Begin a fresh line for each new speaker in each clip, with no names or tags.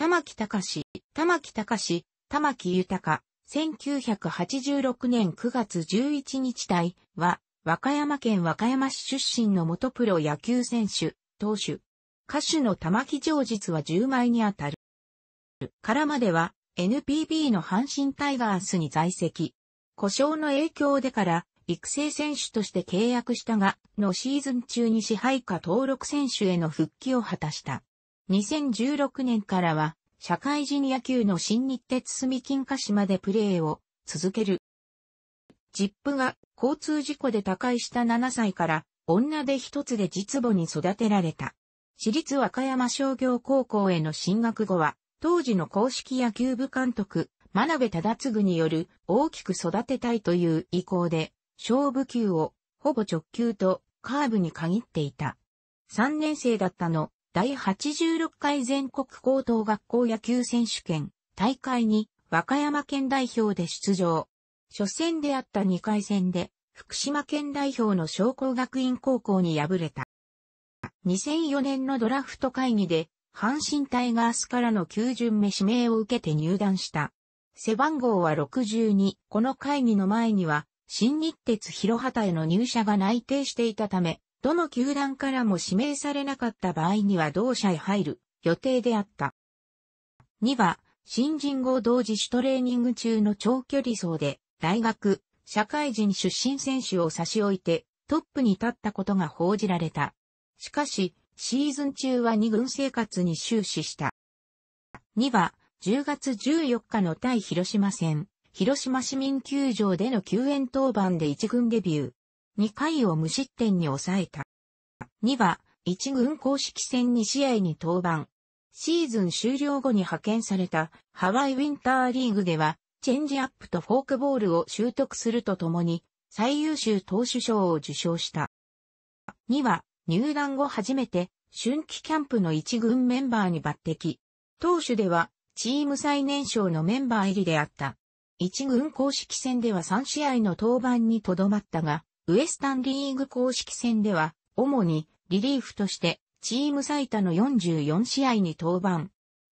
玉木隆、玉木隆、玉木豊、1986年9月11日隊は、和歌山県和歌山市出身の元プロ野球選手、投手。歌手の玉木常実は10枚にあたる。からまでは、NPB の阪神タイガースに在籍。故障の影響でから、育成選手として契約したが、のシーズン中に支配下登録選手への復帰を果たした。2016年からは、社会人野球の新日鉄住金華島でプレーを続ける。ジップが交通事故で他界した7歳から女手一つで実母に育てられた。私立和歌山商業高校への進学後は、当時の公式野球部監督、真鍋忠次による大きく育てたいという意向で、勝負球をほぼ直球とカーブに限っていた。3年生だったの第86回全国高等学校野球選手権大会に和歌山県代表で出場。初戦であった2回戦で福島県代表の商工学院高校に敗れた。2004年のドラフト会議で阪神タイガースからの9巡目指名を受けて入団した。背番号は62。この会議の前には、新日鉄広畑への入社が内定していたため、どの球団からも指名されなかった場合には同社へ入る予定であった。2は、新人後同時主トレーニング中の長距離走で、大学、社会人出身選手を差し置いて、トップに立ったことが報じられた。しかし、シーズン中は2軍生活に終始した。2は、10月14日の対広島戦、広島市民球場での救援登板で1軍デビュー。2回を無失点に抑えた。2は、1軍公式戦2試合に登板。シーズン終了後に派遣されたハワイウィンターリーグでは、チェンジアップとフォークボールを習得するとともに、最優秀投手賞を受賞した。2は、入団後初めて、春季キャンプの1軍メンバーに抜擢。投手では、チーム最年少のメンバー入りであった。1軍公式戦では3試合の登板にとどまったが、ウエスタンリーグ公式戦では、主にリリーフとしてチーム最多の44試合に登板。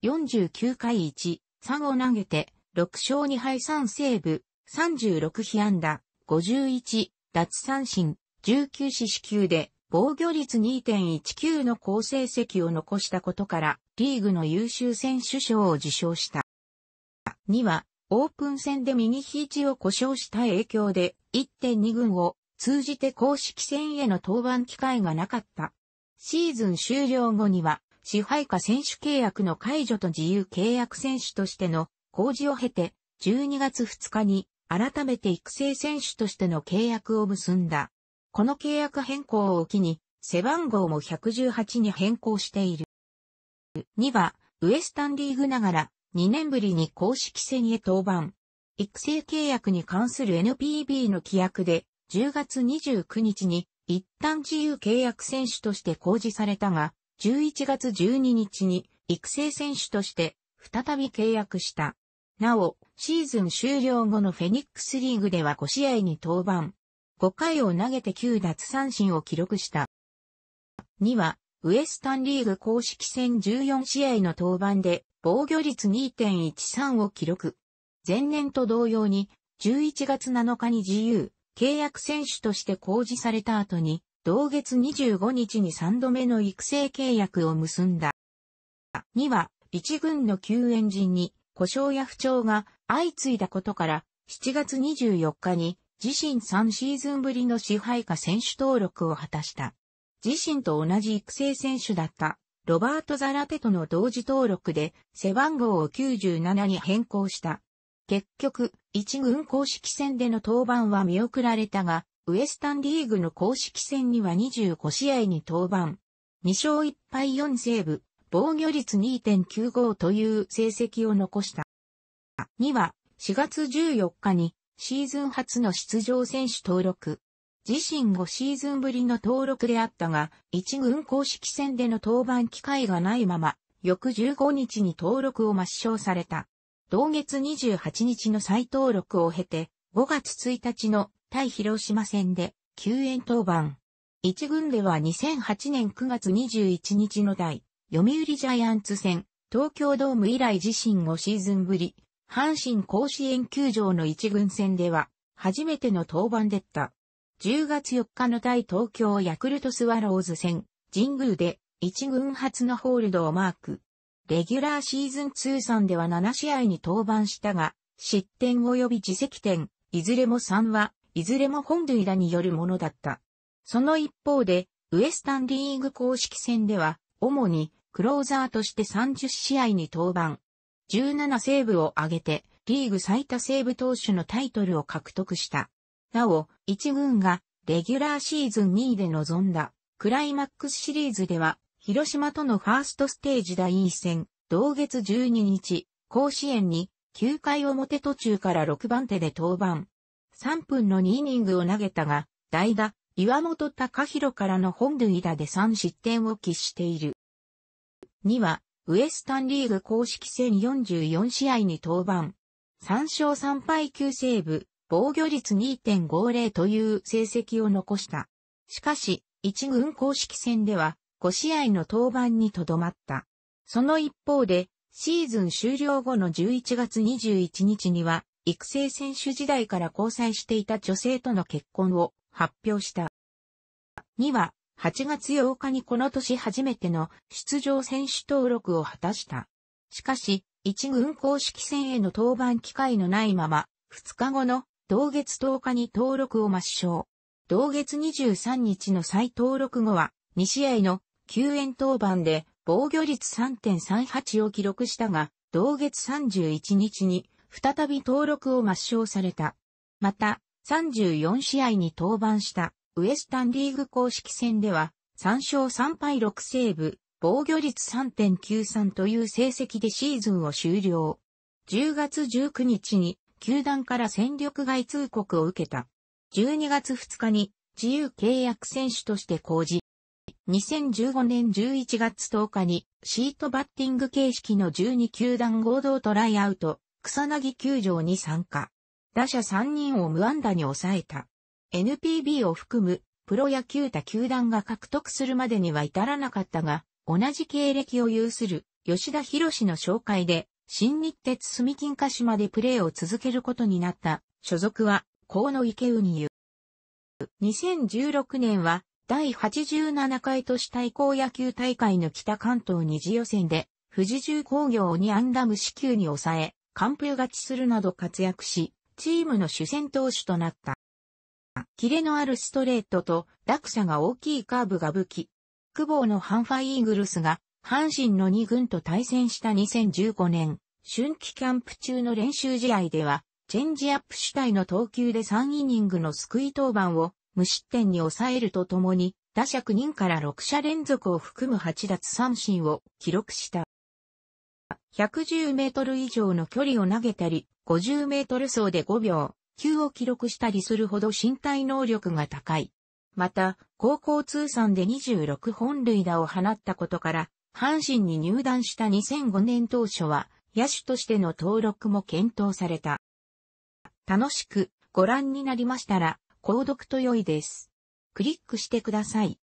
49回1、3を投げて、6勝2敗3セーブ、36被安打、51、奪三振、19四死球で、防御率2.19の好成績を残したことから、リーグの優秀選手賞を受賞した。2は、オープン戦で右肘を故障した影響で、1.2軍を通じて公式戦への登板機会がなかった。シーズン終了後には、支配下選手契約の解除と自由契約選手としての工事を経て、12月2日に改めて育成選手としての契約を結んだ。この契約変更を機に、背番号も118に変更している。2は、ウエスタンリーグながら2年ぶりに公式戦へ登板。育成契約に関する NPB の規約で10月29日に一旦自由契約選手として公示されたが、11月12日に育成選手として再び契約した。なお、シーズン終了後のフェニックスリーグでは5試合に登板。5回を投げて9奪三振を記録した。2は、ウエスタンリーグ公式戦14試合の登板で防御率2.13を記録。前年と同様に、11月7日に自由、契約選手として公示された後に、同月25日に3度目の育成契約を結んだ。2は、一軍の救援陣に故障や不調が相次いだことから、7月24日に自身3シーズンぶりの支配下選手登録を果たした。自身と同じ育成選手だったロバート・ザラテとの同時登録で背番号を97に変更した。結局、一軍公式戦での登板は見送られたが、ウエスタンリーグの公式戦には25試合に登板。2勝1敗4セーブ、防御率2.95という成績を残した。2は、4月14日に、シーズン初の出場選手登録。自身5シーズンぶりの登録であったが、一軍公式戦での登板機会がないまま、翌15日に登録を抹消された。同月28日の再登録を経て、5月1日の対広島戦で救援登板。一軍では2008年9月21日の代、読売ジャイアンツ戦、東京ドーム以来自身5シーズンぶり、阪神甲子園球場の一軍戦では、初めての登板でった。10月4日の対東京ヤクルトスワローズ戦、神宮で一軍初のホールドをマーク。レギュラーシーズン通算では7試合に登板したが、失点及び自責点、いずれも3は、いずれも本塁打によるものだった。その一方で、ウエスタンリーグ公式戦では、主にクローザーとして30試合に登板。17セーブを挙げて、リーグ最多セーブ投手のタイトルを獲得した。なお、1軍がレギュラーシーズン2位で臨んだクライマックスシリーズでは広島とのファーストステージ第1戦、同月12日、甲子園に9回表途中から6番手で登板。3分の2イニングを投げたが、代打、岩本隆弘からの本塁打で3失点を喫している。2は、ウエスタンリーグ公式戦44試合に登板。3勝3敗9セーブ、防御率2.50という成績を残した。しかし、1軍公式戦では、5試合の登板にとどまった。その一方で、シーズン終了後の11月21日には、育成選手時代から交際していた女性との結婚を発表した。2は、8月8日にこの年初めての出場選手登録を果たした。しかし、一軍公式戦への登板機会のないまま、2日後の同月10日に登録を抹消。同月23日の再登録後は、2試合の救援登板で防御率3.38を記録したが、同月31日に再び登録を抹消された。また、34試合に登板したウエスタンリーグ公式戦では、3勝3敗6セーブ、防御率3.93という成績でシーズンを終了。10月19日に球団から戦力外通告を受けた。12月2日に自由契約選手として公示、2015年11月10日にシートバッティング形式の12球団合同トライアウト、草薙球場に参加。打者3人を無安打に抑えた。NPB を含むプロ野球他球団が獲得するまでには至らなかったが、同じ経歴を有する吉田博士の紹介で、新日鉄住金鹿島でプレーを続けることになった所属は河野池ウニユ。2016年は第87回都市対抗野球大会の北関東二次予選で、富士重工業をアンダム支球に抑え、完封勝ちするなど活躍し、チームの主戦投手となった。キレのあるストレートと落差が大きいカーブが武器。久保のハンファイーグルスが阪神の2軍と対戦した2015年、春季キャンプ中の練習試合では、チェンジアップ主体の投球で3イニングの救い登板を無失点に抑えるとともに、打者9人から6者連続を含む8奪三振を記録した。110メートル以上の距離を投げたり、50メートル走で5秒、9を記録したりするほど身体能力が高い。また、高校通算で26本塁打を放ったことから、阪神に入団した2005年当初は、野手としての登録も検討された。楽しくご覧になりましたら、購読と良いです。クリックしてください。